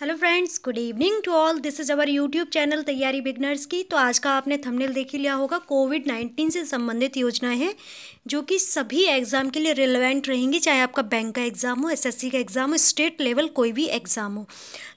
hello friends good evening to all this is our YouTube channel तैयारी beginners की तो आज का आपने थंबनेल देख ही लिया होगा कोविड नाइन्टीन से संबंधित योजनाएं हैं जो कि सभी एग्ज़ाम के लिए रिलेवेंट रहेंगी चाहे आपका बैंक का एग्ज़ाम हो एसएससी का एग्ज़ाम हो स्टेट लेवल कोई भी एग्ज़ाम हो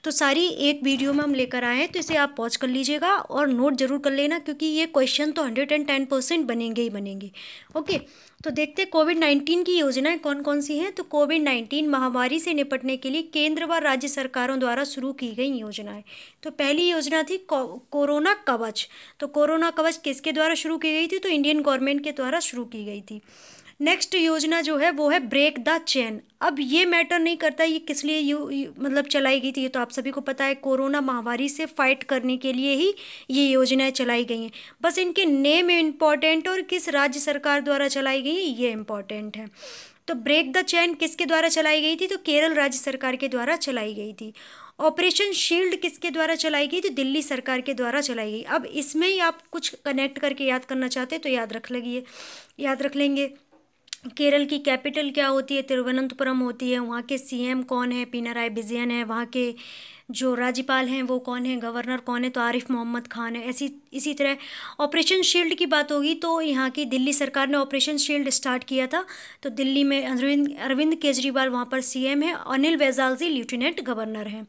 तो सारी एक वीडियो में हम लेकर आए हैं तो इसे आप पॉज कर लीजिएगा और नोट ज़रूर कर लेना क्योंकि ये क्वेश्चन तो हंड्रेड एंड टेन परसेंट बनेंगे ही बनेंगे ओके तो देखते हैं कोविड नाइन्टीन की योजनाएं कौन कौन सी हैं तो कोविड नाइन्टीन महामारी से निपटने के लिए केंद्र व राज्य सरकारों द्वारा शुरू की गई योजनाएं तो पहली योजना थी कोरोना कवच तो कोरोना कवच किसके द्वारा शुरू की गई थी तो इंडियन गवर्नमेंट के द्वारा शुरू की गई थी नेक्स्ट योजना जो है वो है ब्रेक द चेन अब ये मैटर नहीं करता ये किस लिए यू, यू मतलब चलाई गई थी ये तो आप सभी को पता है कोरोना महामारी से फाइट करने के लिए ही ये योजनाएं चलाई गई हैं बस इनके नेम इम्पॉर्टेंट और किस राज्य सरकार द्वारा चलाई गई ये इम्पॉर्टेंट है तो ब्रेक द चैन किसके द्वारा चलाई गई थी तो केरल राज्य सरकार के द्वारा चलाई गई थी ऑपरेशन शील्ड किसके द्वारा चलाई गई तो दिल्ली सरकार के द्वारा चलाई गई अब इसमें ही आप कुछ कनेक्ट करके याद करना चाहते हैं तो याद रख लगी याद रख लेंगे केरल की कैपिटल क्या होती है तिरुवनंतपुरम होती है वहाँ के सीएम कौन है पिनाराय विजयन है वहाँ के जो राज्यपाल हैं वो कौन है गवर्नर कौन है तो आरिफ मोहम्मद खान है ऐसी इसी तरह ऑपरेशन शील्ड की बात होगी तो यहाँ की दिल्ली सरकार ने ऑपरेशन शील्ड स्टार्ट किया था तो दिल्ली में अरविंद अरविंद केजरीवाल वहाँ पर सीएम है अनिल बैजालजी लेफ्टिनेंट गवर्नर हैं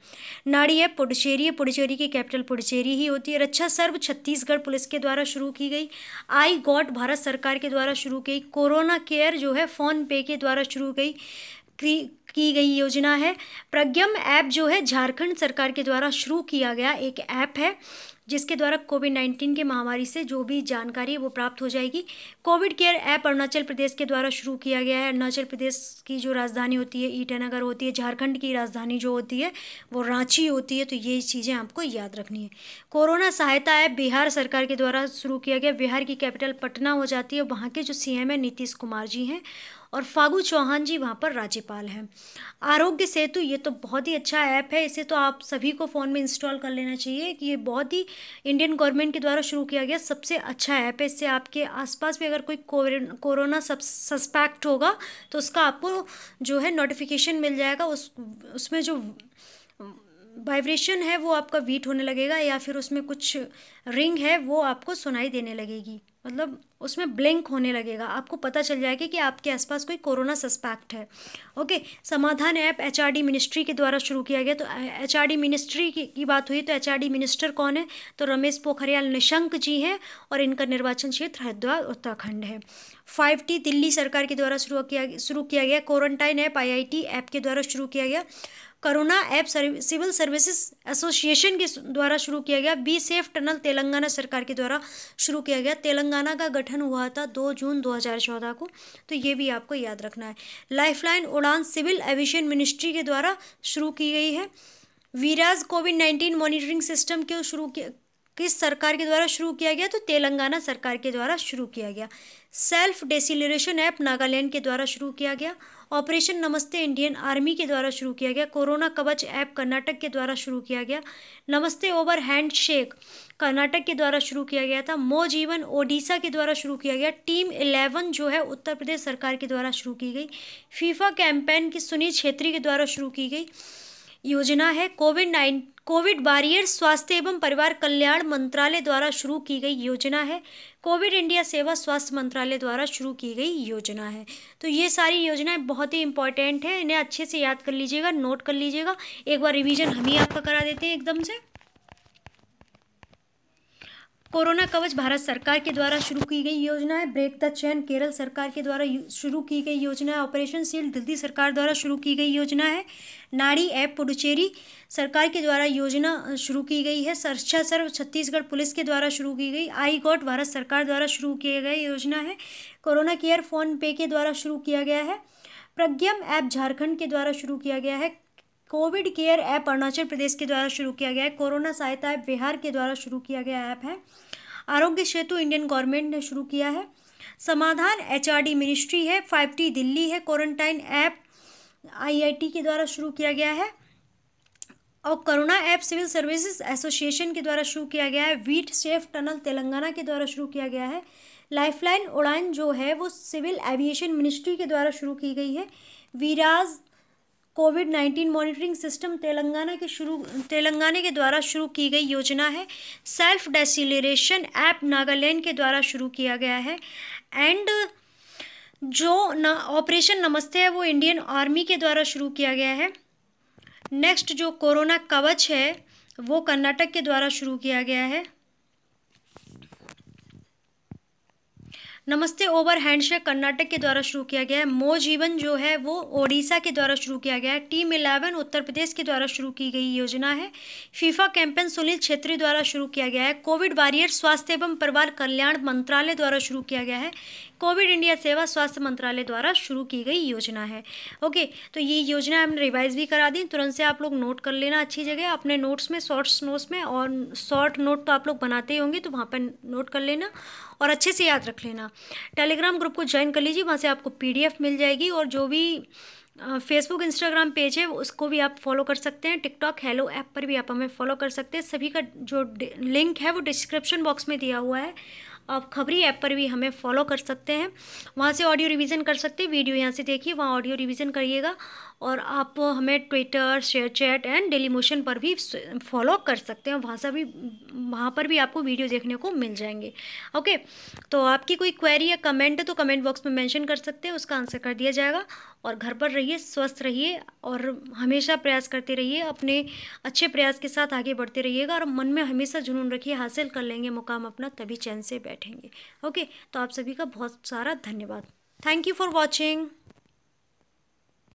नाड़ी है पुडुचेरी है पुडुचेरी की कैपिटल पुडुचेरी ही होती है रक्षा अच्छा सर्व छत्तीसगढ़ पुलिस के द्वारा शुरू की गई आई गॉट भारत सरकार के द्वारा शुरू की कोरोना केयर जो है फ़ोन पे के द्वारा शुरू की की गई योजना है प्रज्ञम ऐप जो है झारखंड सरकार के द्वारा शुरू किया गया एक ऐप है जिसके द्वारा कोविड नाइन्टीन के महामारी से जो भी जानकारी है वो प्राप्त हो जाएगी Covid care app Arunachal Pradesh के द्वारा शुरू किया गया है अरुणाचल प्रदेश की जो राजधानी होती है ईटानगर होती है झारखंड की राजधानी जो होती है वो रांची होती है तो ये चीज़ें आपको याद रखनी है कोरोना सहायता ऐप बिहार सरकार के द्वारा शुरू किया गया बिहार की कैपिटल पटना हो जाती है वहाँ के जो सी है नीतीश कुमार जी हैं और फागू चौहान जी वहाँ पर राज्यपाल हैं आरोग्य सेतु ये तो बहुत ही अच्छा ऐप है इसे तो आप सभी को फ़ोन में इंस्टॉल कर लेना चाहिए कि ये बहुत ही इंडियन गवर्नमेंट के द्वारा शुरू किया गया सबसे अच्छा ऐप है इससे आपके आसपास भी अगर कोई कोरोना सब सस्पेक्ट होगा तो उसका आपको जो है नोटिफिकेशन मिल जाएगा उस उसमें जो वाइब्रेशन है वो आपका वीट होने लगेगा या फिर उसमें कुछ रिंग है वो आपको सुनाई देने लगेगी मतलब उसमें ब्लैंक होने लगेगा आपको पता चल जाएगा कि आपके आसपास कोई कोरोना सस्पेक्ट है okay Samadhan app the ministry के द्वारा शुरू किया गया तो डी मिनिस्ट्री की, की बात हुई तो डी मिनिस्टर कौन है तो रमेश पोखरियाल निशंक जी हैं और इनका निर्वाचन क्षेत्र हरिद्वार उत्तराखंड है फाइव टी दिल्ली सरकार के द्वारा शुरू किया शुरू किया गया क्वारंटाइन ऐप आई ऐप के द्वारा शुरू किया गया करोना ऐप सर्व, सिविल सर्विसेज एसोसिएशन के द्वारा शुरू किया गया बी सेफ टनल तेलंगाना सरकार के द्वारा शुरू किया गया तेलंगाना का गठन हुआ था दो जून 2014 को तो ये भी आपको याद रखना है लाइफलाइन उड़ान सिविल एविएशन मिनिस्ट्री के द्वारा शुरू की गई है वीराज कोविड नाइन्टीन मॉनिटरिंग सिस्टम क्यों शुरू किस सरकार के द्वारा शुरू किया गया तो तेलंगाना सरकार के द्वारा शुरू किया गया सेल्फ डेसिलेशन ऐप नागालैंड के द्वारा शुरू किया गया ऑपरेशन नमस्ते इंडियन आर्मी के द्वारा शुरू किया गया कोरोना कवच ऐप कर्नाटक के द्वारा शुरू किया गया नमस्ते ओवर हैंड शेक कर्नाटक के द्वारा शुरू किया गया था मो जीवन ओडिशा के द्वारा शुरू किया गया टीम इलेवन जो है उत्तर प्रदेश सरकार के द्वारा शुरू की गई फीफा कैंपेन की सुनील छेत्री के द्वारा शुरू की गई योजना है कोविड नाइन कोविड बारियर स्वास्थ्य एवं परिवार कल्याण मंत्रालय द्वारा शुरू की गई योजना है कोविड इंडिया सेवा स्वास्थ्य मंत्रालय द्वारा शुरू की गई योजना है तो ये सारी योजनाएं बहुत ही इंपॉर्टेंट है इन्हें अच्छे से याद कर लीजिएगा नोट कर लीजिएगा एक बार रिवीजन हम ही आपका करा देते हैं एकदम से कोरोना कवच भारत सरकार के द्वारा शुरू की गई योजना है ब्रेक द चैन केरल सरकार के द्वारा शुरू की गई योजना है ऑपरेशन सील दिल्ली सरकार द्वारा शुरू की गई योजना है नाड़ी ऐप पुडुचेरी सरकार के द्वारा योजना शुरू की गई है सरक्षा सर्व छत्तीसगढ़ पुलिस के द्वारा शुरू की गई आई गॉट भारत सरकार द्वारा शुरू की गई योजना है कोरोना केयर फोन पे के द्वारा शुरू किया गया है प्रज्ञम ऐप झारखंड के द्वारा शुरू किया गया है Covid care app Arunachal Pradesh के द्वारा शुरू किया गया है कोरोना सहायता ऐप बिहार के द्वारा शुरू किया गया ऐप है आरोग्य सेतु इंडियन गवर्नमेंट ने शुरू किया है समाधान एच मिनिस्ट्री है फाइव टी दिल्ली है क्वारंटाइन ऐप आई के द्वारा शुरू किया गया है और Karuna app civil services association के द्वारा शुरू किया गया है वीट सेफ टनल तेलंगाना के द्वारा शुरू किया गया है लाइफलाइन उड़ान जो है वो सिविल एविएशन मिनिस्ट्री के द्वारा शुरू की गई है वीराज Covid nineteen monitoring system Telangana के शुरू तेलंगाना के द्वारा शुरू की गई योजना है सेल्फ डेसिलेशन ऐप नागालैंड के द्वारा शुरू किया गया है एंड जो ना ऑपरेशन नमस्ते है वो इंडियन आर्मी के द्वारा शुरू किया गया है नेक्स्ट जो कोरोना कवच है वो कर्नाटक के द्वारा शुरू किया गया है नमस्ते ओवर हैंडशेक कर्नाटक के द्वारा शुरू किया गया है मो जीवन जो है वो ओडिशा के द्वारा शुरू किया गया है टीम इलेवन उत्तर प्रदेश के द्वारा शुरू की गई योजना है फीफा कैंपेन सुनील छेत्री द्वारा शुरू किया गया है कोविड वारियर स्वास्थ्य एवं परिवार कल्याण मंत्रालय द्वारा शुरू किया गया है कोविड इंडिया सेवा स्वास्थ्य मंत्रालय द्वारा शुरू की गई योजना है ओके तो ये योजना हमने रिवाइज भी करा दी तुरंत से आप लोग नोट कर लेना अच्छी जगह अपने नोट्स में शॉर्ट्स नोट्स में और शॉर्ट नोट तो आप लोग बनाते ही होंगे तो वहाँ पर नोट कर लेना और अच्छे से याद रख लेना टेलीग्राम ग्रुप को ज्वाइन कर लीजिए वहाँ से आपको पी मिल जाएगी और जो भी फेसबुक इंस्टाग्राम पेज है उसको भी आप फॉलो कर सकते हैं टिकटॉक हेलो ऐप पर भी आप हमें फॉलो कर सकते हैं सभी का जो लिंक है वो डिस्क्रिप्शन बॉक्स में दिया हुआ है आप खबरी ऐप पर भी हमें फॉलो कर सकते हैं वहाँ से ऑडियो रिवीजन कर सकते हैं वीडियो यहाँ से देखिए वहाँ ऑडियो रिवीजन करिएगा और आप हमें Twitter ShareChat and Dailymotion पर भी फॉलो कर सकते हैं वहाँ से भी वहाँ पर भी आपको वीडियो देखने को मिल जाएंगे ओके तो आपकी कोई क्वेरी या कमेंट है तो कमेंट बॉक्स में मेंशन कर सकते हैं उसका आंसर कर दिया जाएगा और घर पर रहिए स्वस्थ रहिए और हमेशा प्रयास करते रहिए अपने अच्छे प्रयास के साथ आगे बढ़ते रहिएगा और मन में हमेशा जुनून रखिए हासिल कर लेंगे मुकाम अपना तभी चैन से बैठेंगे ओके तो आप सभी का बहुत सारा धन्यवाद थैंक यू फॉर वॉचिंग